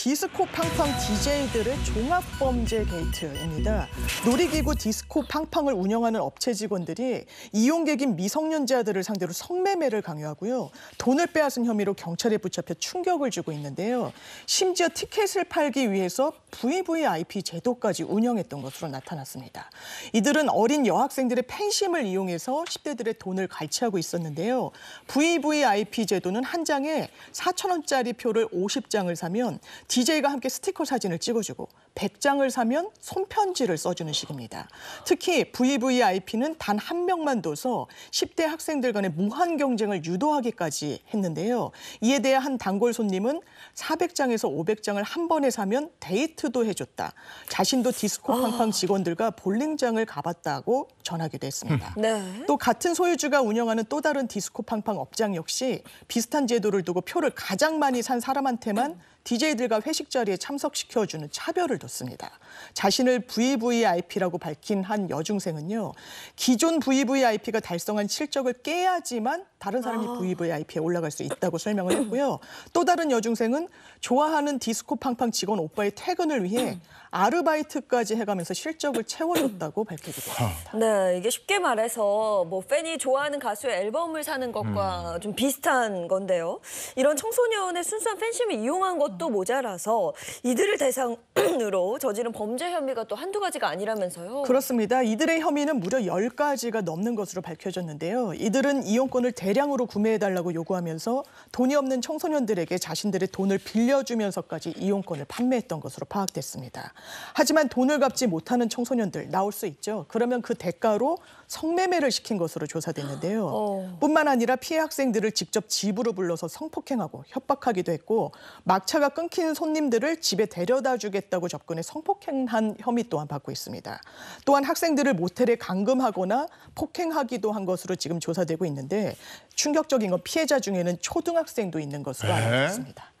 디스코 팡팡 DJ들의 종합범죄 게이트입니다. 놀이기구 디스코 팡팡을 운영하는 업체 직원들이 이용객인 미성년자들을 상대로 성매매를 강요하고요. 돈을 빼앗은 혐의로 경찰에 붙잡혀 충격을 주고 있는데요. 심지어 티켓을 팔기 위해서 VVIP 제도까지 운영했던 것으로 나타났습니다. 이들은 어린 여학생들의 팬심을 이용해서 10대들의 돈을 갈취하고 있었는데요. VVIP 제도는 한 장에 4,000원짜리 표를 50장을 사면 DJ가 함께 스티커 사진을 찍어주고 100장을 사면 손편지를 써주는 식입니다. 특히 VVIP는 단 한 명만 둬서 10대 학생들 간의 무한 경쟁을 유도하기까지 했는데요. 이에 대해 한 단골 손님은 400장에서 500장을 한 번에 사면 데이트 이트도 해줬다. 자신도 디스코 팡팡 아. 직원들과 볼링장을 가봤다고 전하기도 했습니다. 네. 또 같은 소유주가 운영하는 또 다른 디스코 팡팡 업장 역시 비슷한 제도를 두고 표를 가장 많이 산 사람한테만 네. DJ들과 회식 자리에 참석시켜주는 차별을 뒀습니다. 자신을 VVIP라고 밝힌 한 여중생은요. 기존 VVIP가 달성한 실적을 깨야지만 다른 사람이 아. VVIP에 올라갈 수 있다고 설명을 했고요. 또 다른 여중생은 좋아하는 디스코 팡팡 직원 오빠의 퇴근을 위해 아르바이트까지 해가면서 실적을 채워줬다고 밝히기도 했습니다. 네, 이게 쉽게 말해서 뭐 팬이 좋아하는 가수의 앨범을 사는 것과 음. 좀 비슷한 건데요. 이런 청소년의 순수한 팬심을 이용한 것도 것도 모자라서 이들을 대상으로 저지른 범죄 혐의가 또 한두 가지가 아니라면서요. 그렇습니다. 이들의 혐의는 무려 10가지가 넘는 것으로 밝혀졌는데요. 이들은 이용권을 대량으로 구매해달라고 요구하면서 돈이 없는 청소년들에게 자신들의 돈을 빌려주면서까지 이용권을 판매했던 것으로 파악됐습니다. 하지만 돈을 갚지 못하는 청소년들 나올 수 있죠. 그러면 그 대가로 성매매를 시킨 것으로 조사됐는데요. 어... 뿐만 아니라 피해 학생들을 직접 집으로 불러서 성폭행하고 협박하기도 했고 막차가 수가 끊긴 손님들을 집에 데려다 주겠다고 접근해 성폭행한 혐의 또한 받고 있습니다. 또한 학생들을 모텔에 감금하거나 폭행하기도 한 것으로 지금 조사되고 있는데 충격적인 건 피해자 중에는 초등학생도 있는 것으로 네. 알려졌습니다.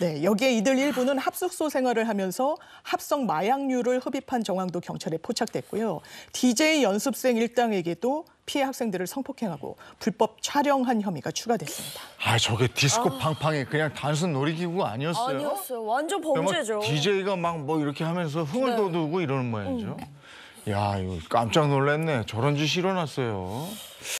네, 여기에 이들 일부는 합숙소 생활을 하면서 합성 마약류를 흡입한 정황도 경찰에 포착됐고요. DJ 연습생 일당에게도 피해 학생들을 성폭행하고 불법 촬영한 혐의가 추가됐습니다. 아 저게 디스코 아. 팡팡이 그냥 단순 놀이기구 아니었어요? 아니었어요. 완전 그러니까 범죄죠. DJ가 막 뭐 이렇게 하면서 흥을 네. 돋우고 이러는 모양이죠. 음. 야 이거 깜짝 놀랐네. 저런 짓이 일어났어요.